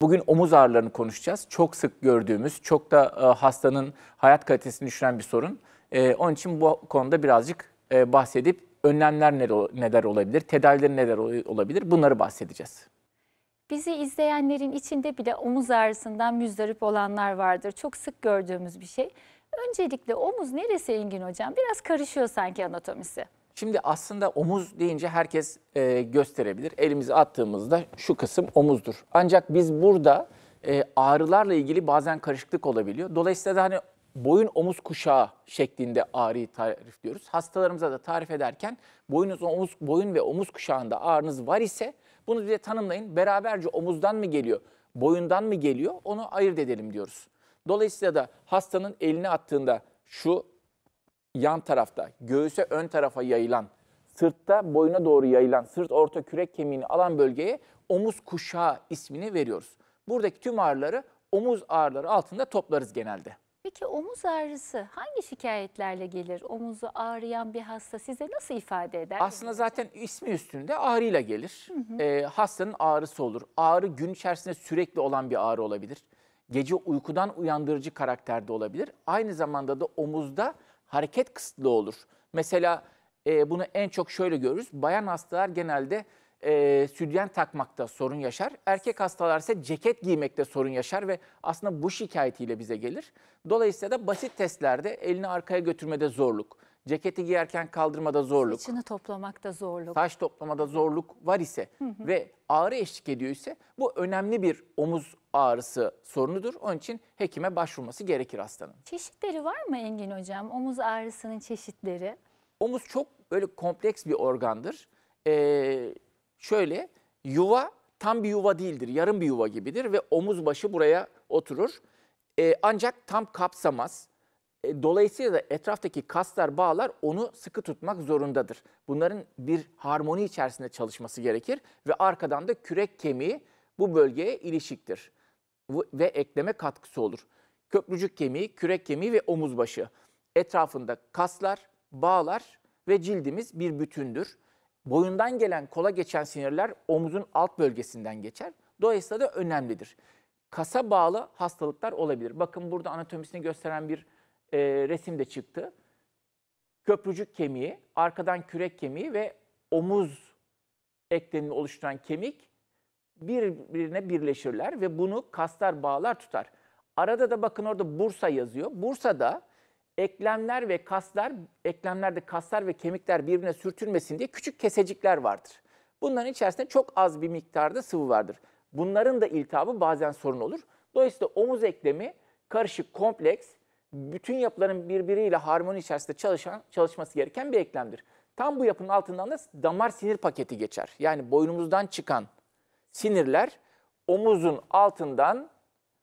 Bugün omuz ağrılarını konuşacağız. Çok sık gördüğümüz, çok da e, hastanın hayat kalitesini düşüren bir sorun. E, onun için bu konuda birazcık e, bahsedip önlemler neler olabilir, tedaviler neler olabilir bunları bahsedeceğiz. Bizi izleyenlerin içinde bile omuz ağrısından müzdarip olanlar vardır. Çok sık gördüğümüz bir şey. Öncelikle omuz neresi Engin Hocam? Biraz karışıyor sanki anatomisi. Şimdi aslında omuz deyince herkes e, gösterebilir. Elimizi attığımızda şu kısım omuzdur. Ancak biz burada e, ağrılarla ilgili bazen karışıklık olabiliyor. Dolayısıyla da hani boyun omuz kuşağı şeklinde ağrıyı tarifliyoruz. Hastalarımıza da tarif ederken boyunuz omuz boyun ve omuz kuşağında ağrınız var ise bunu bize tanımlayın. Beraberce omuzdan mı geliyor, boyundan mı geliyor onu ayırt edelim diyoruz. Dolayısıyla da hastanın elini attığında şu yan tarafta, göğüse ön tarafa yayılan, sırtta boyuna doğru yayılan, sırt orta kürek kemiğini alan bölgeye omuz kuşağı ismini veriyoruz. Buradaki tüm ağrıları omuz ağrıları altında toplarız genelde. Peki omuz ağrısı hangi şikayetlerle gelir? Omuzu ağrıyan bir hasta size nasıl ifade eder? Aslında zaten ismi üstünde ağrıyla gelir. Hı hı. E, hastanın ağrısı olur. Ağrı gün içerisinde sürekli olan bir ağrı olabilir. Gece uykudan uyandırıcı karakterde olabilir. Aynı zamanda da omuzda hareket kısıtlı olur. Mesela e, bunu en çok şöyle görürüz. Bayan hastalar genelde e, sütyen takmakta sorun yaşar. Erkek hastalar ise ceket giymekte sorun yaşar ve aslında bu şikayetiyle bize gelir. Dolayısıyla da basit testlerde elini arkaya götürmede zorluk, Ceketi giyerken kaldırmada zorluk. Saçını toplamakta zorluk. Saç toplamada zorluk var ise hı hı. ve ağrı eşlik ediyor ise bu önemli bir omuz ağrısı sorunudur. Onun için hekime başvurması gerekir hastanın. Çeşitleri var mı Engin Hocam? Omuz ağrısının çeşitleri. Omuz çok böyle kompleks bir organdır. Ee, şöyle yuva tam bir yuva değildir. Yarım bir yuva gibidir ve omuz başı buraya oturur. Ee, ancak tam kapsamaz. E, dolayısıyla da etraftaki kaslar, bağlar onu sıkı tutmak zorundadır. Bunların bir harmoni içerisinde çalışması gerekir ve arkadan da kürek kemiği bu bölgeye ilişiktir ve ekleme katkısı olur. Köprücük kemiği, kürek kemiği ve omuz başı. Etrafında kaslar, bağlar ve cildimiz bir bütündür. Boyundan gelen kola geçen sinirler omuzun alt bölgesinden geçer. Dolayısıyla da önemlidir. Kasa bağlı hastalıklar olabilir. Bakın burada anatomisini gösteren bir e, resimde çıktı. Köprücük kemiği, arkadan kürek kemiği ve omuz eklemini oluşturan kemik birbirine birleşirler ve bunu kaslar bağlar tutar. Arada da bakın orada Bursa yazıyor. Bursa'da eklemler ve kaslar, eklemlerde kaslar ve kemikler birbirine sürtülmesin diye küçük kesecikler vardır. Bunların içerisinde çok az bir miktarda sıvı vardır. Bunların da iltihabı bazen sorun olur. Dolayısıyla omuz eklemi karışık, kompleks bütün yapıların birbiriyle harmoni içerisinde çalışan, çalışması gereken bir eklemdir. Tam bu yapının altından da damar sinir paketi geçer. Yani boynumuzdan çıkan sinirler omuzun altından,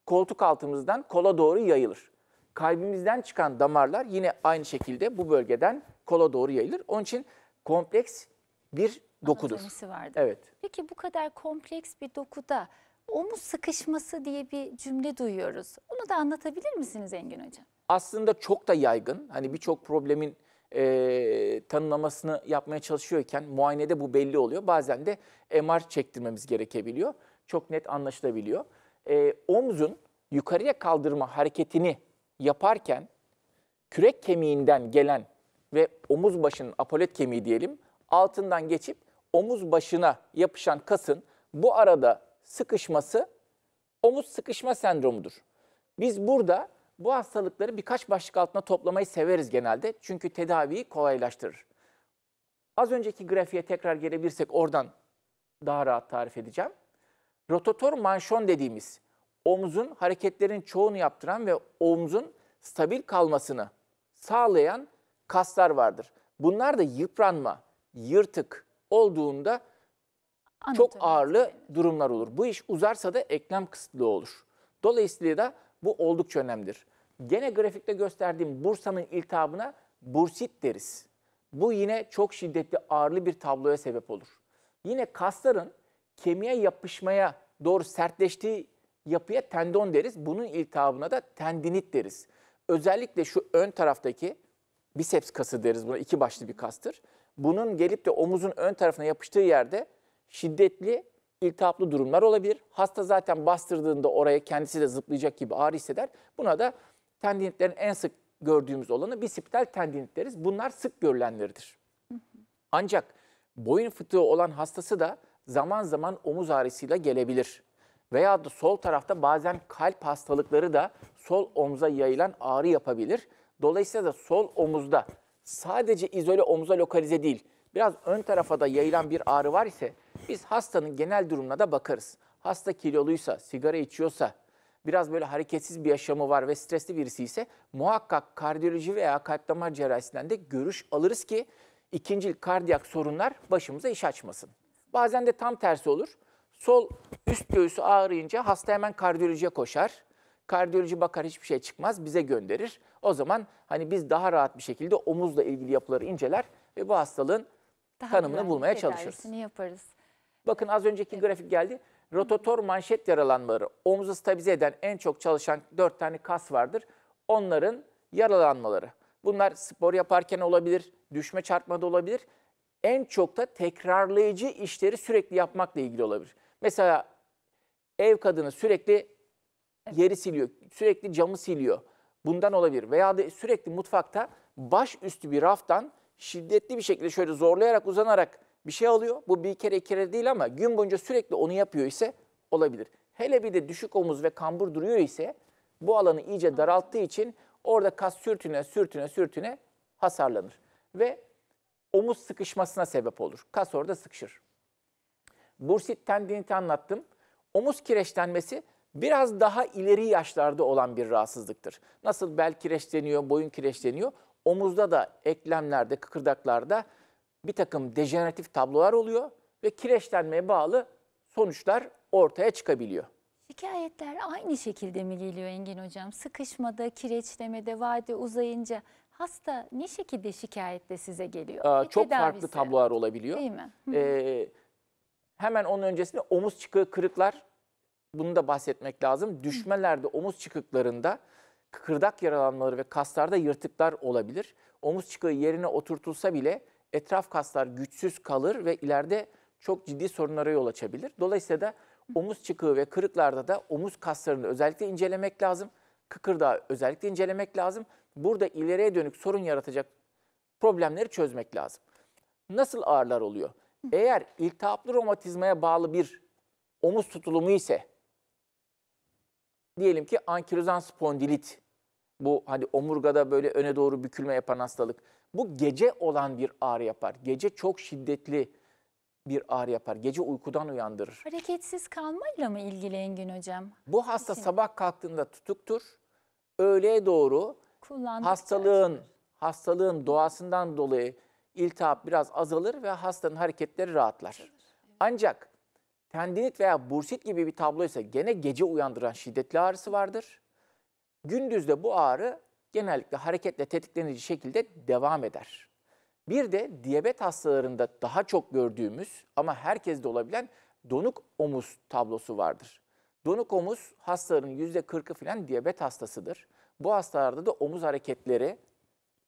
koltuk altımızdan kola doğru yayılır. Kalbimizden çıkan damarlar yine aynı şekilde bu bölgeden kola doğru yayılır. Onun için kompleks bir dokudur. vardı. Evet. Peki bu kadar kompleks bir dokuda omuz sıkışması diye bir cümle duyuyoruz. Onu da anlatabilir misiniz Engin Hocam? Aslında çok da yaygın. Hani birçok problemin e, tanımlamasını yapmaya çalışıyorken muayenede bu belli oluyor. Bazen de MR çektirmemiz gerekebiliyor. Çok net anlaşılabiliyor. E, omzun yukarıya kaldırma hareketini yaparken kürek kemiğinden gelen ve omuz başının apolet kemiği diyelim altından geçip omuz başına yapışan kasın bu arada sıkışması omuz sıkışma sendromudur. Biz burada bu hastalıkları birkaç başlık altına toplamayı severiz genelde. Çünkü tedaviyi kolaylaştırır. Az önceki grafiğe tekrar gelebilirsek oradan daha rahat tarif edeceğim. Rotator manşon dediğimiz omuzun hareketlerin çoğunu yaptıran ve omuzun stabil kalmasını sağlayan kaslar vardır. Bunlar da yıpranma, yırtık olduğunda Anladım. Çok ağırlı durumlar olur. Bu iş uzarsa da eklem kısıtlı olur. Dolayısıyla da bu oldukça önemlidir. Gene grafikte gösterdiğim Bursa'nın iltihabına bursit deriz. Bu yine çok şiddetli ağırlı bir tabloya sebep olur. Yine kasların kemiğe yapışmaya doğru sertleştiği yapıya tendon deriz. Bunun iltihabına da tendinit deriz. Özellikle şu ön taraftaki biceps kası deriz buna iki başlı bir kastır. Bunun gelip de omuzun ön tarafına yapıştığı yerde şiddetli iltihaplı durumlar olabilir. Hasta zaten bastırdığında oraya kendisi de zıplayacak gibi ağrı hisseder. Buna da tendinitlerin en sık gördüğümüz olanı bisipital tendinit deriz. Bunlar sık görülenleridir. Ancak boyun fıtığı olan hastası da zaman zaman omuz ağrısıyla gelebilir. Veya da sol tarafta bazen kalp hastalıkları da sol omza yayılan ağrı yapabilir. Dolayısıyla da sol omuzda sadece izole omuza lokalize değil, biraz ön tarafa da yayılan bir ağrı var ise biz hastanın genel durumuna da bakarız. Hasta kiloluysa, sigara içiyorsa, biraz böyle hareketsiz bir yaşamı var ve stresli birisi ise muhakkak kardiyoloji veya kalp damar cerrahisinden de görüş alırız ki ikinci kardiyak sorunlar başımıza iş açmasın. Bazen de tam tersi olur. Sol üst göğsü ağrıyınca hasta hemen kardiyolojiye koşar. Kardiyoloji bakar hiçbir şey çıkmaz bize gönderir. O zaman hani biz daha rahat bir şekilde omuzla ilgili yapıları inceler ve bu hastalığın daha tanımını bulmaya çalışırız. yaparız. Bakın az önceki evet. grafik geldi. Rotator manşet yaralanmaları omuzu stabilize eden en çok çalışan 4 tane kas vardır. Onların yaralanmaları. Bunlar spor yaparken olabilir, düşme çarpmada olabilir. En çok da tekrarlayıcı işleri sürekli yapmakla ilgili olabilir. Mesela ev kadını sürekli yeri siliyor, sürekli camı siliyor. Bundan olabilir. Veya da sürekli mutfakta baş üstü bir raftan şiddetli bir şekilde şöyle zorlayarak uzanarak bir şey alıyor. Bu bir kere iki kere değil ama gün boyunca sürekli onu yapıyor ise olabilir. Hele bir de düşük omuz ve kambur duruyor ise bu alanı iyice daralttığı için orada kas sürtüne sürtüne sürtüne hasarlanır. Ve omuz sıkışmasına sebep olur. Kas orada sıkışır. Bursit tendiniti anlattım. Omuz kireçlenmesi biraz daha ileri yaşlarda olan bir rahatsızlıktır. Nasıl bel kireçleniyor, boyun kireçleniyor omuzda da eklemlerde, kıkırdaklarda bir takım dejeneratif tablolar oluyor ve kireçlenmeye bağlı sonuçlar ortaya çıkabiliyor. Şikayetler aynı şekilde mi geliyor Engin Hocam? Sıkışmada, kireçlemede, vade uzayınca hasta ne şekilde şikayetle size geliyor? Aa, çok tedavisi. farklı tablolar olabiliyor. Değil mi? Ee, hemen onun öncesinde omuz çıkığı kırıklar. Bunu da bahsetmek lazım. Düşmelerde, omuz çıkıklarında kıkırdak yaralanmaları ve kaslarda yırtıklar olabilir. Omuz çıkığı yerine oturtulsa bile etraf kaslar güçsüz kalır ve ileride çok ciddi sorunlara yol açabilir. Dolayısıyla da omuz çıkığı ve kırıklarda da omuz kaslarını özellikle incelemek lazım. Kıkırdağı özellikle incelemek lazım. Burada ileriye dönük sorun yaratacak problemleri çözmek lazım. Nasıl ağrılar oluyor? Eğer iltihaplı romatizmaya bağlı bir omuz tutulumu ise diyelim ki ankilozan spondilit bu hani omurgada böyle öne doğru bükülme yapan hastalık. Bu gece olan bir ağrı yapar. Gece çok şiddetli bir ağrı yapar. Gece uykudan uyandırır. Hareketsiz kalmayla mı ilgili Engin hocam? Bu hasta Kesin. sabah kalktığında tutuktur. Öğleye doğru hastalığın açılır. hastalığın doğasından dolayı iltihap biraz azalır ve hastanın hareketleri rahatlar. Ancak tendinit veya bursit gibi bir tabloysa gene gece uyandıran şiddetli ağrısı vardır. Gündüzde bu ağrı genellikle hareketle tetiklenici şekilde devam eder. Bir de diyabet hastalarında daha çok gördüğümüz ama herkeste olabilen donuk omuz tablosu vardır. Donuk omuz hastaların %40'ı filan diyabet hastasıdır. Bu hastalarda da omuz hareketleri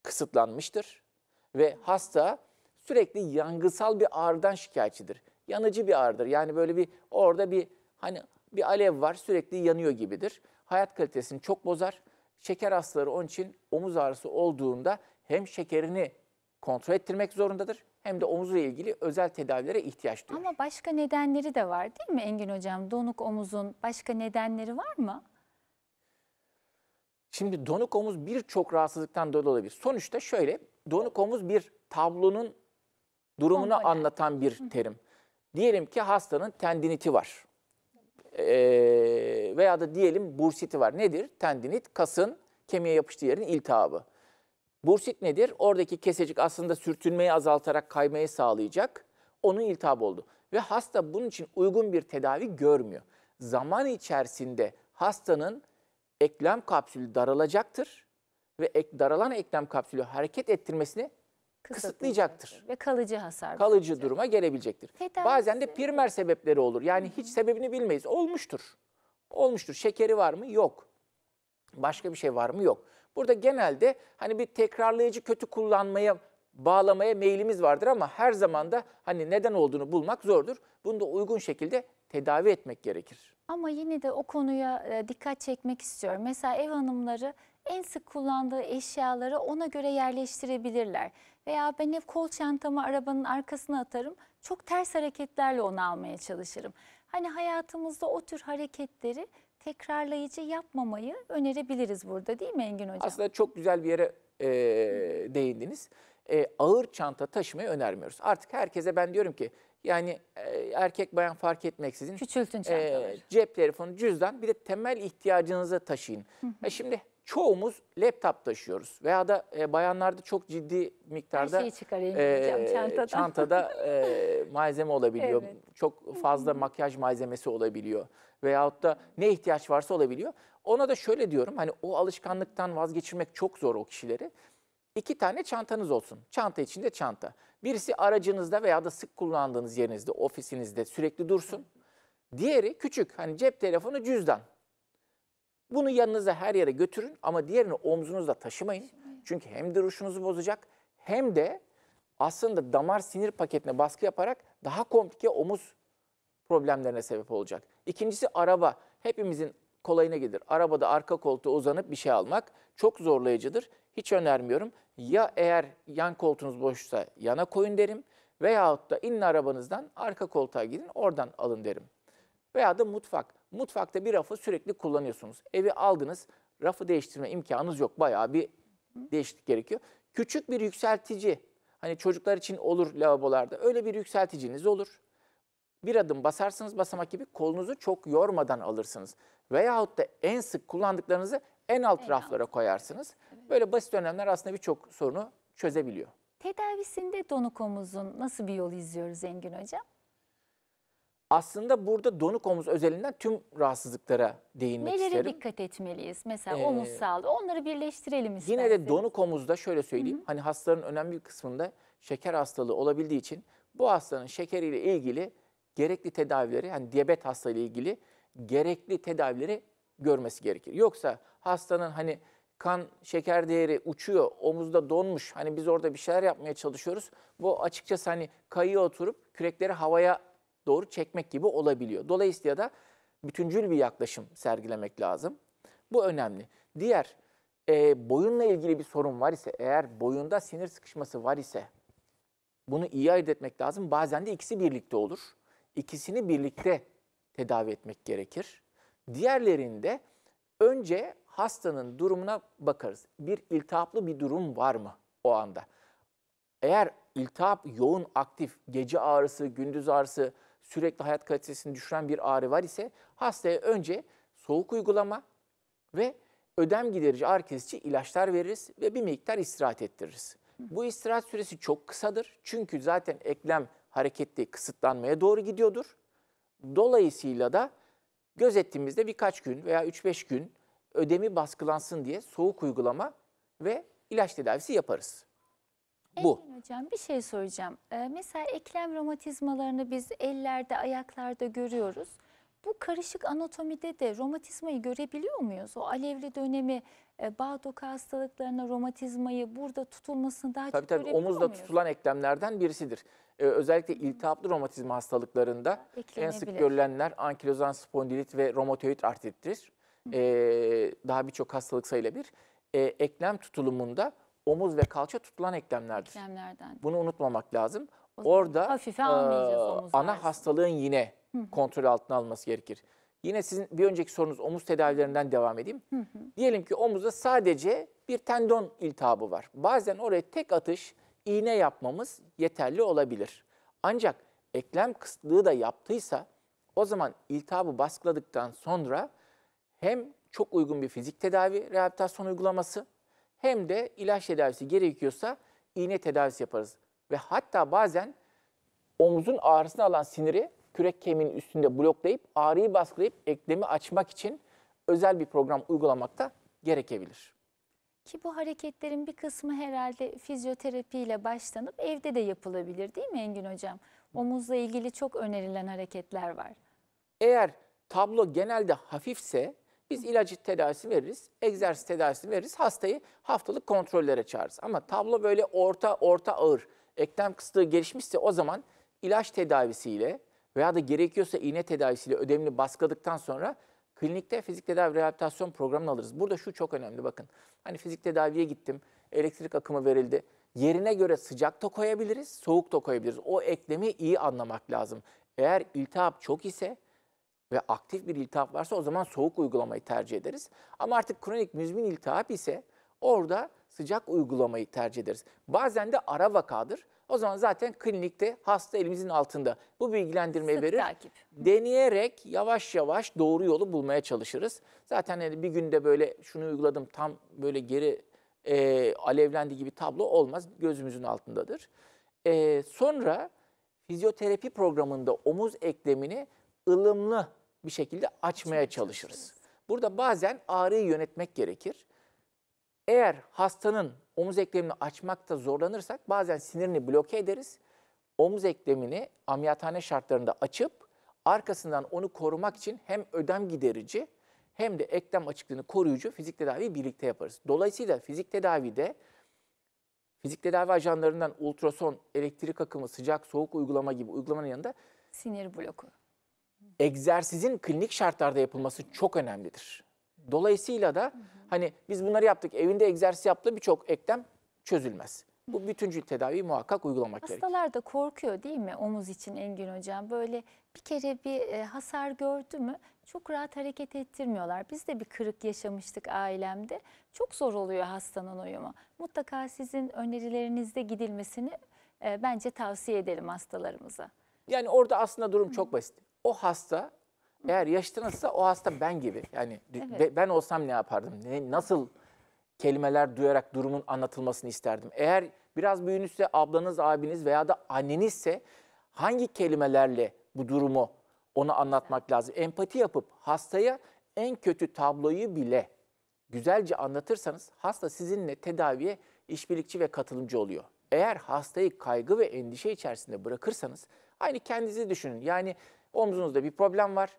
kısıtlanmıştır ve hasta sürekli yangısal bir ağrıdan şikayetçidir. Yanıcı bir ağrıdır. Yani böyle bir orada bir hani bir alev var sürekli yanıyor gibidir hayat kalitesini çok bozar. Şeker hastaları onun için omuz ağrısı olduğunda hem şekerini kontrol ettirmek zorundadır hem de omuzla ilgili özel tedavilere ihtiyaç duyuyor. Ama başka nedenleri de var değil mi Engin Hocam? Donuk omuzun başka nedenleri var mı? Şimdi donuk omuz birçok rahatsızlıktan dolayı olabilir. Sonuçta şöyle, donuk omuz bir tablonun durumunu Komponent. anlatan bir terim. Diyelim ki hastanın tendiniti var e, veya da diyelim bursiti var. Nedir? Tendinit, kasın kemiğe yapıştığı yerin iltihabı. Bursit nedir? Oradaki kesecik aslında sürtünmeyi azaltarak kaymayı sağlayacak. Onun iltihabı oldu. Ve hasta bunun için uygun bir tedavi görmüyor. Zaman içerisinde hastanın eklem kapsülü daralacaktır ve ek, daralan eklem kapsülü hareket ettirmesini kısıtlayacaktır. Ve kalıcı hasar. Kalıcı olacak. duruma gelebilecektir. Tedavisi. Bazen de primer sebepleri olur. Yani Hı -hı. hiç sebebini bilmeyiz. Olmuştur. Olmuştur. Şekeri var mı? Yok. Başka bir şey var mı? Yok. Burada genelde hani bir tekrarlayıcı kötü kullanmaya bağlamaya meylimiz vardır ama her zaman da hani neden olduğunu bulmak zordur. Bunu da uygun şekilde tedavi etmek gerekir. Ama yine de o konuya e, dikkat çekmek istiyorum. Mesela ev hanımları en sık kullandığı eşyaları ona göre yerleştirebilirler veya ben hep kol çantamı arabanın arkasına atarım. Çok ters hareketlerle onu almaya çalışırım. Hani hayatımızda o tür hareketleri tekrarlayıcı yapmamayı önerebiliriz burada değil mi Engin Hocam? Aslında çok güzel bir yere e, değindiniz. E, ağır çanta taşımayı önermiyoruz. Artık herkese ben diyorum ki yani e, erkek bayan fark etmeksizin. Küçültün çantaları. E, cep telefonu, cüzdan bir de temel ihtiyacınızı taşıyın. Hı hı. E şimdi çoğumuz laptop taşıyoruz veya da e, bayanlarda çok ciddi miktarda Her şeyi e, çantada, çantada e, malzeme olabiliyor. Evet. Çok fazla makyaj malzemesi olabiliyor veyahut da ne ihtiyaç varsa olabiliyor. Ona da şöyle diyorum hani o alışkanlıktan vazgeçirmek çok zor o kişileri. İki tane çantanız olsun. Çanta içinde çanta. Birisi aracınızda veya da sık kullandığınız yerinizde, ofisinizde sürekli dursun. Diğeri küçük hani cep telefonu cüzdan. Bunu yanınıza her yere götürün ama diğerini omzunuzda taşımayın. Çünkü hem duruşunuzu bozacak hem de aslında damar sinir paketine baskı yaparak daha komplike omuz problemlerine sebep olacak. İkincisi araba. Hepimizin kolayına gelir. Arabada arka koltuğa uzanıp bir şey almak çok zorlayıcıdır. Hiç önermiyorum. Ya eğer yan koltuğunuz boşsa yana koyun derim veyahut da inin arabanızdan arka koltuğa gidin oradan alın derim. Veya da mutfak. Mutfakta bir rafı sürekli kullanıyorsunuz. Evi aldınız, rafı değiştirme imkanınız yok. Bayağı bir değişiklik gerekiyor. Küçük bir yükseltici, hani çocuklar için olur lavabolarda. Öyle bir yükselticiniz olur. Bir adım basarsınız basamak gibi kolunuzu çok yormadan alırsınız. Veyahut da en sık kullandıklarınızı en alt en raflara alt. koyarsınız. Evet. Böyle basit önlemler aslında birçok sorunu çözebiliyor. Tedavisinde donuk omuzun nasıl bir yol izliyoruz Engin Hocam? aslında burada donuk omuz özelinden tüm rahatsızlıklara değinmek Nelere isterim. Nelere dikkat etmeliyiz? Mesela ee, omuz sağlığı. Onları birleştirelim isterseniz. Yine de donuk omuzda şöyle söyleyeyim. Hı hı. Hani hastaların önemli bir kısmında şeker hastalığı olabildiği için bu hastanın şekeriyle ilgili gerekli tedavileri, yani diyabet hastayla ilgili gerekli tedavileri görmesi gerekir. Yoksa hastanın hani kan şeker değeri uçuyor, omuzda donmuş. Hani biz orada bir şeyler yapmaya çalışıyoruz. Bu açıkçası hani kayıya oturup kürekleri havaya doğru çekmek gibi olabiliyor. Dolayısıyla da bütüncül bir yaklaşım sergilemek lazım. Bu önemli. Diğer e, boyunla ilgili bir sorun var ise eğer boyunda sinir sıkışması var ise bunu iyi ayırt etmek lazım. Bazen de ikisi birlikte olur. İkisini birlikte tedavi etmek gerekir. Diğerlerinde önce hastanın durumuna bakarız. Bir iltihaplı bir durum var mı o anda? Eğer iltihap yoğun aktif, gece ağrısı, gündüz ağrısı, sürekli hayat kalitesini düşüren bir ağrı var ise hastaya önce soğuk uygulama ve ödem giderici ağrı kesici ilaçlar veririz ve bir miktar istirahat ettiririz. Bu istirahat süresi çok kısadır. Çünkü zaten eklem hareketli kısıtlanmaya doğru gidiyordur. Dolayısıyla da gözettiğimizde birkaç gün veya 3-5 gün ödemi baskılansın diye soğuk uygulama ve ilaç tedavisi yaparız. Bu. Engin hocam bir şey soracağım. Ee, mesela eklem romatizmalarını biz ellerde, ayaklarda görüyoruz. Bu karışık anatomide de romatizmayı görebiliyor muyuz? O alevli dönemi, e, bağ doku hastalıklarına romatizmayı burada tutulmasını daha Tabii çok tabii görebiliyor omuzda tutulan eklemlerden birisidir. Ee, özellikle iltihaplı romatizma hastalıklarında en sık Eklenebilir. görülenler ankilozan spondilit ve romatoid artrittir. Ee, daha birçok hastalık sayılabilir. Ee, eklem tutulumunda omuz ve kalça tutulan eklemlerdir. Eklemlerden. Bunu unutmamak lazım. Orada hafife e, omuzlar. ana hastalığın yine kontrol altına alması gerekir. Yine sizin bir önceki sorunuz omuz tedavilerinden devam edeyim. Diyelim ki omuzda sadece bir tendon iltihabı var. Bazen oraya tek atış iğne yapmamız yeterli olabilir. Ancak eklem kısıtlığı da yaptıysa o zaman iltihabı baskıladıktan sonra hem çok uygun bir fizik tedavi rehabilitasyon uygulaması hem de ilaç tedavisi gerekiyorsa iğne tedavisi yaparız. Ve hatta bazen omuzun ağrısını alan siniri kürek kemiğinin üstünde bloklayıp ağrıyı baskılayıp eklemi açmak için özel bir program uygulamakta gerekebilir. Ki bu hareketlerin bir kısmı herhalde fizyoterapiyle başlanıp evde de yapılabilir değil mi Engin Hocam? Omuzla ilgili çok önerilen hareketler var. Eğer tablo genelde hafifse biz ilacı tedavisi veririz, egzersiz tedavisi veririz, hastayı haftalık kontrollere çağırırız. Ama tablo böyle orta orta ağır, eklem kısıtlığı gelişmişse o zaman ilaç tedavisiyle veya da gerekiyorsa iğne tedavisiyle ödemini baskıladıktan sonra klinikte fizik tedavi rehabilitasyon programını alırız. Burada şu çok önemli bakın. Hani fizik tedaviye gittim, elektrik akımı verildi. Yerine göre sıcak da koyabiliriz, soğuk da koyabiliriz. O eklemi iyi anlamak lazım. Eğer iltihap çok ise ve aktif bir iltihap varsa o zaman soğuk uygulamayı tercih ederiz. Ama artık kronik müzmin iltihap ise orada sıcak uygulamayı tercih ederiz. Bazen de ara vakadır. O zaman zaten klinikte hasta elimizin altında bu bilgilendirmeyi Sık verir. Takip. Deneyerek yavaş yavaş doğru yolu bulmaya çalışırız. Zaten hani bir günde böyle şunu uyguladım tam böyle geri e, alevlendi gibi tablo olmaz. Gözümüzün altındadır. E, sonra fizyoterapi programında omuz eklemini ılımlı bir şekilde açmaya çalışırız. Burada bazen ağrıyı yönetmek gerekir. Eğer hastanın omuz eklemini açmakta zorlanırsak bazen sinirini bloke ederiz. Omuz eklemini ameliyathane şartlarında açıp arkasından onu korumak için hem ödem giderici hem de eklem açıklığını koruyucu fizik tedavi birlikte yaparız. Dolayısıyla fizik tedavide fizik tedavi ajanlarından ultrason, elektrik akımı, sıcak, soğuk uygulama gibi uygulamanın yanında sinir bloku egzersizin klinik şartlarda yapılması çok önemlidir. Dolayısıyla da hani biz bunları yaptık, evinde egzersiz yaptı birçok eklem çözülmez. Bu bütüncül tedaviyi muhakkak uygulamak Hastalar gerekir. Hastalar da korkuyor değil mi omuz için Engin Hocam? Böyle bir kere bir e, hasar gördü mü çok rahat hareket ettirmiyorlar. Biz de bir kırık yaşamıştık ailemde. Çok zor oluyor hastanın uyumu. Mutlaka sizin önerilerinizde gidilmesini e, bence tavsiye edelim hastalarımıza. Yani orada aslında durum çok basit o hasta eğer yaşlanırsa o hasta ben gibi. Yani evet. ben olsam ne yapardım? Ne, nasıl kelimeler duyarak durumun anlatılmasını isterdim? Eğer biraz büyüğünüzse ablanız, abiniz veya da annenizse hangi kelimelerle bu durumu ona anlatmak lazım? Empati yapıp hastaya en kötü tabloyu bile güzelce anlatırsanız hasta sizinle tedaviye işbirlikçi ve katılımcı oluyor. Eğer hastayı kaygı ve endişe içerisinde bırakırsanız aynı kendinizi düşünün. Yani Omzunuzda bir problem var.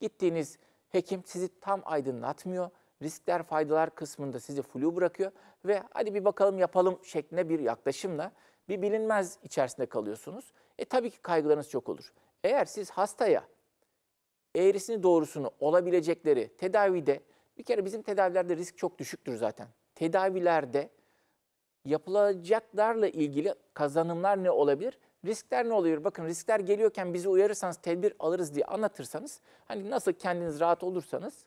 Gittiğiniz hekim sizi tam aydınlatmıyor. Riskler, faydalar kısmında sizi flu bırakıyor ve hadi bir bakalım yapalım şeklinde bir yaklaşımla bir bilinmez içerisinde kalıyorsunuz. E tabii ki kaygılarınız çok olur. Eğer siz hastaya eğrisini doğrusunu olabilecekleri tedavide bir kere bizim tedavilerde risk çok düşüktür zaten. Tedavilerde yapılacaklarla ilgili kazanımlar ne olabilir? riskler ne oluyor? Bakın riskler geliyorken bizi uyarırsanız tedbir alırız diye anlatırsanız hani nasıl kendiniz rahat olursanız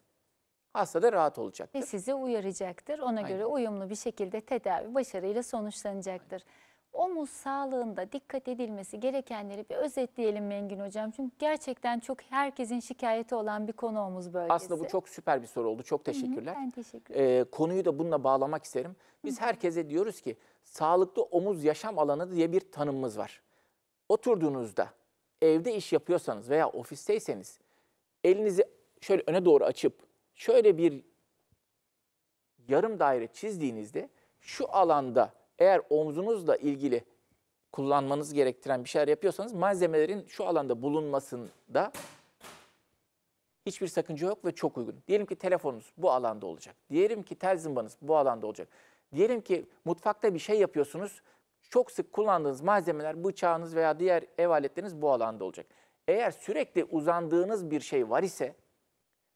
hasta da rahat olacaktır. Ve sizi uyaracaktır. Ona Aynen. göre uyumlu bir şekilde tedavi başarıyla sonuçlanacaktır. Aynen. Omuz sağlığında dikkat edilmesi gerekenleri bir özetleyelim Mengin Hocam. Çünkü gerçekten çok herkesin şikayeti olan bir konu omuz bölgesi. Aslında bu çok süper bir soru oldu. Çok teşekkürler. Hı hı, ben teşekkür ee, ederim. Ee, konuyu da bununla bağlamak isterim. Biz herkese diyoruz ki sağlıklı omuz yaşam alanı diye bir tanımımız var oturduğunuzda evde iş yapıyorsanız veya ofisteyseniz elinizi şöyle öne doğru açıp şöyle bir yarım daire çizdiğinizde şu alanda eğer omzunuzla ilgili kullanmanız gerektiren bir şeyler yapıyorsanız malzemelerin şu alanda bulunmasında hiçbir sakınca yok ve çok uygun. Diyelim ki telefonunuz bu alanda olacak. Diyelim ki tel zımbanız bu alanda olacak. Diyelim ki mutfakta bir şey yapıyorsunuz çok sık kullandığınız malzemeler, bıçağınız veya diğer ev aletleriniz bu alanda olacak. Eğer sürekli uzandığınız bir şey var ise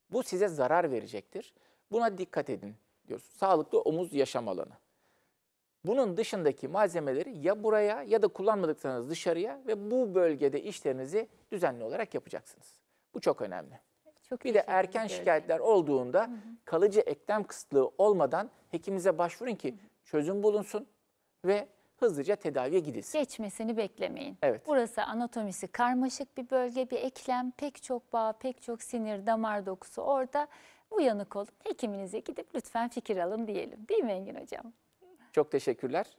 bu size zarar verecektir. Buna dikkat edin diyoruz. Sağlıklı omuz yaşam alanı. Bunun dışındaki malzemeleri ya buraya ya da kullanmadıklarınız dışarıya ve bu bölgede işlerinizi düzenli olarak yapacaksınız. Bu çok önemli. Çok bir de erken şikayetler olduğunda hı hı. kalıcı eklem kısıtlığı olmadan hekiminize başvurun ki hı hı. çözüm bulunsun ve hızlıca tedaviye gidilsin. Geçmesini beklemeyin. Evet. Burası anatomisi karmaşık bir bölge, bir eklem, pek çok bağ, pek çok sinir, damar dokusu orada. Uyanık olun, hekiminize gidip lütfen fikir alın diyelim. Değil mi Engin Hocam? Çok teşekkürler.